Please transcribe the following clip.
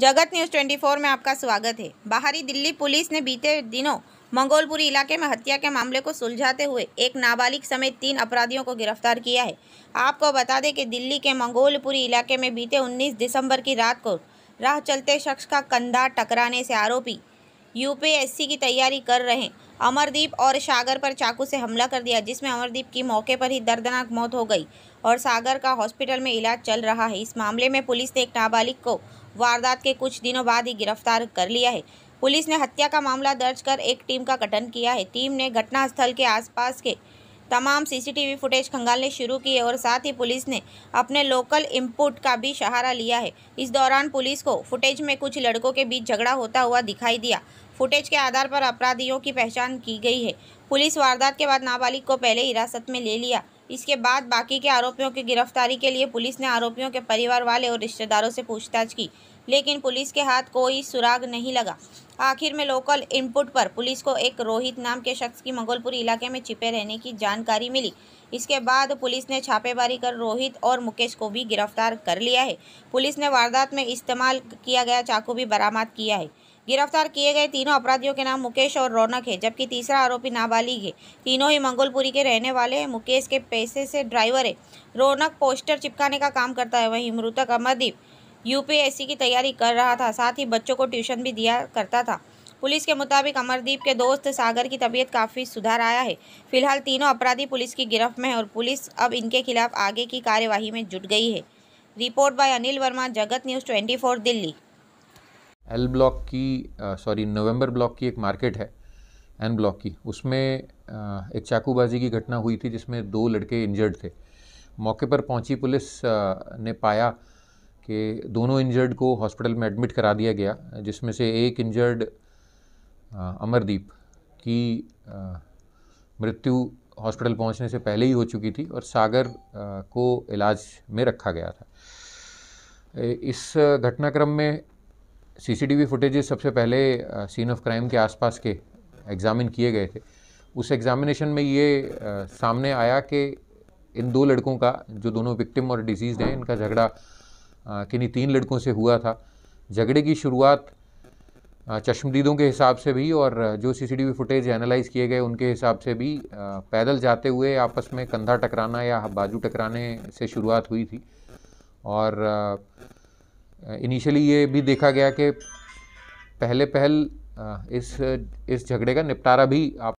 जगत न्यूज़ 24 में आपका स्वागत है बाहरी दिल्ली पुलिस ने बीते दिनों मंगोलपुरी इलाके में हत्या के मामले को सुलझाते हुए एक नाबालिग समेत तीन अपराधियों को गिरफ्तार किया है आपको बता दें कि दिल्ली के मंगोलपुरी इलाके में बीते 19 दिसंबर की रात को राह चलते शख्स का कंधा टकराने से आरोपी यूपीएससी की तैयारी कर रहे अमरदीप और सागर पर चाकू से हमला कर दिया जिसमें अमरदीप की मौके पर ही दर्दनाक मौत हो गई और सागर का हॉस्पिटल में इलाज चल रहा है इस मामले में पुलिस ने एक नाबालिग को वारदात के कुछ दिनों बाद ही गिरफ्तार कर लिया है पुलिस ने हत्या का मामला दर्ज कर एक टीम का गठन किया है टीम ने घटनास्थल के आसपास के तमाम सीसीटीवी फुटेज खंगालने शुरू किए और साथ ही पुलिस ने अपने लोकल इनपुट का भी सहारा लिया है इस दौरान पुलिस को फुटेज में कुछ लड़कों के बीच झगड़ा होता हुआ दिखाई दिया फुटेज के आधार पर अपराधियों की पहचान की गई है पुलिस वारदात के बाद नाबालिग को पहले हिरासत में ले लिया इसके बाद बाकी के आरोपियों की गिरफ्तारी के लिए पुलिस ने आरोपियों के परिवार वाले और रिश्तेदारों से पूछताछ की लेकिन पुलिस के हाथ कोई सुराग नहीं लगा आखिर में लोकल इनपुट पर पुलिस को एक रोहित नाम के शख्स की मंगोलपुर इलाके में छिपे रहने की जानकारी मिली इसके बाद पुलिस ने छापेमारी कर रोहित और मुकेश को भी गिरफ्तार कर लिया है पुलिस ने वारदात में इस्तेमाल किया गया चाकू भी बरामद किया है गिरफ्तार किए गए तीनों अपराधियों के नाम मुकेश और रौनक है जबकि तीसरा आरोपी नाबालिग है तीनों ही मंगोलपुरी के रहने वाले हैं मुकेश के पैसे से ड्राइवर है रौनक पोस्टर चिपकाने का काम करता है वहीं मृतक अमरदीप यूपीएससी की तैयारी कर रहा था साथ ही बच्चों को ट्यूशन भी दिया करता था पुलिस के मुताबिक अमरदीप के दोस्त सागर की तबीयत काफ़ी सुधार आया है फिलहाल तीनों अपराधी पुलिस की गिरफ्त में है और पुलिस अब इनके खिलाफ आगे की कार्यवाही में जुट गई है report by Anil Verma Jagat news 24 Delhi L block की सॉरी नवंबर ब्लॉक की एक मार्केट है एन ब्लॉक की उसमें uh, एक चाकूबाजी की घटना हुई थी जिसमें दो लड़के इंजर्ड थे मौके पर पहुंची पुलिस uh, ने पाया कि दोनों इंजर्ड को हॉस्पिटल में एडमिट करा दिया गया जिसमें से एक इंजर्ड अमरदीप की मृत्यु हॉस्पिटल पहुंचने से पहले ही हो चुकी थी और सागर को इलाज में रखा गया था इस घटनाक्रम में सीसीटीवी फुटेजेस सबसे पहले सीन ऑफ क्राइम के आसपास के एग्ज़ामिन किए गए थे उस एग्ज़ामिनेशन में ये आ, सामने आया कि इन दो लड़कों का जो दोनों विक्टिम और डिजीज़ हैं इनका झगड़ा किन्हीं तीन लड़कों से हुआ था झगड़े की शुरुआत चश्मदीदों के हिसाब से भी और जो सीसीटीवी फुटेज एनालाइज किए गए उनके हिसाब से भी पैदल जाते हुए आपस में कंधा टकराना या बाजू टकराने से शुरुआत हुई थी और इनिशियली ये भी देखा गया कि पहले पहल इस इस झगड़े का निपटारा भी आप